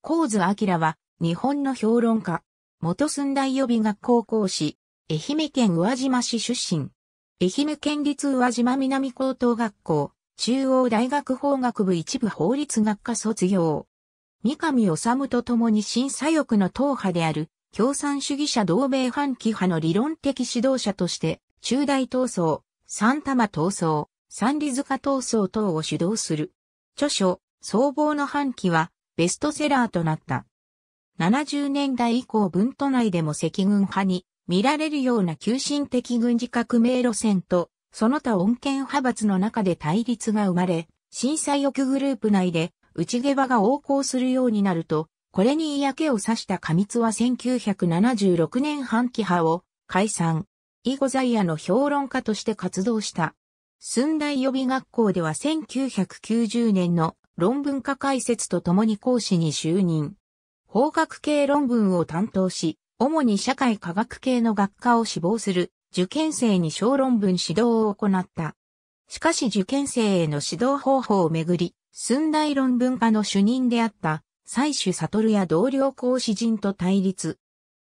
神津明は、日本の評論家、元寸大予備学校講師、愛媛県宇和島市出身。愛媛県立宇和島南高等学校、中央大学法学部一部法律学科卒業。三上治と共に新査翼の党派である、共産主義者同盟反旗派の理論的指導者として、中大闘争、三玉闘争、三里塚闘争等を主導する。著書、総合の反旗は、ベストセラーとなった。70年代以降文都内でも赤軍派に見られるような急進的軍事革命路線と、その他恩恵派閥の中で対立が生まれ、震災翼グループ内で内下場が横行するようになると、これに嫌気をさした過密は1976年半期派を解散。囲碁在野の評論家として活動した。寸大予備学校では1990年の論文化解説とともに講師に就任。法学系論文を担当し、主に社会科学系の学科を志望する受験生に小論文指導を行った。しかし受験生への指導方法をめぐり、寸大論文化の主任であった採取悟や同僚講師陣と対立。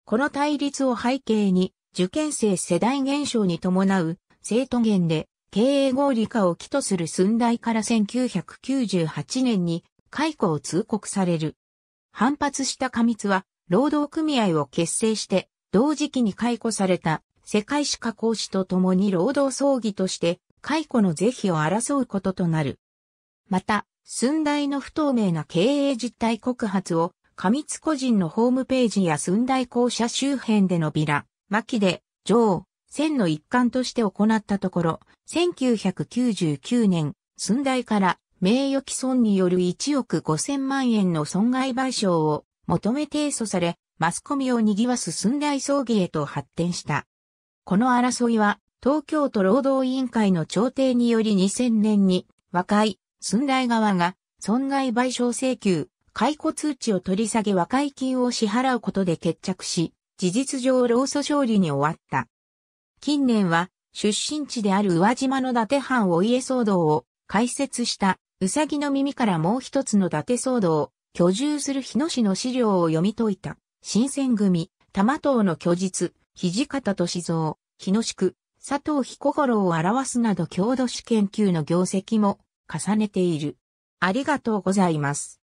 この対立を背景に、受験生世代減少に伴う生徒減で経営合理化を基とする寸大から1998年に解雇を通告される。反発した過密は、労働組合を結成して、同時期に解雇された世界史加工士と共に労働争議として、解雇の是非を争うこととなる。また、寸大の不透明な経営実態告発を、過密個人のホームページや寸大校舎周辺でのビラ、巻きで、上、戦の一環として行ったところ、1999年、寸大から名誉毀損による1億5000万円の損害賠償を求め提訴され、マスコミを賑わす寸大葬儀へと発展した。この争いは、東京都労働委員会の調停により2000年に、和解、寸大側が、損害賠償請求、解雇通知を取り下げ和解金を支払うことで決着し、事実上労組勝利に終わった。近年は出身地である宇和島の伊達藩お家騒動を解説したうさぎの耳からもう一つの伊達騒動、居住する日野市の資料を読み解いた、新選組、玉党の虚実、土方歳三、日野宿、佐藤彦五郎を表すなど郷土史研究の業績も重ねている。ありがとうございます。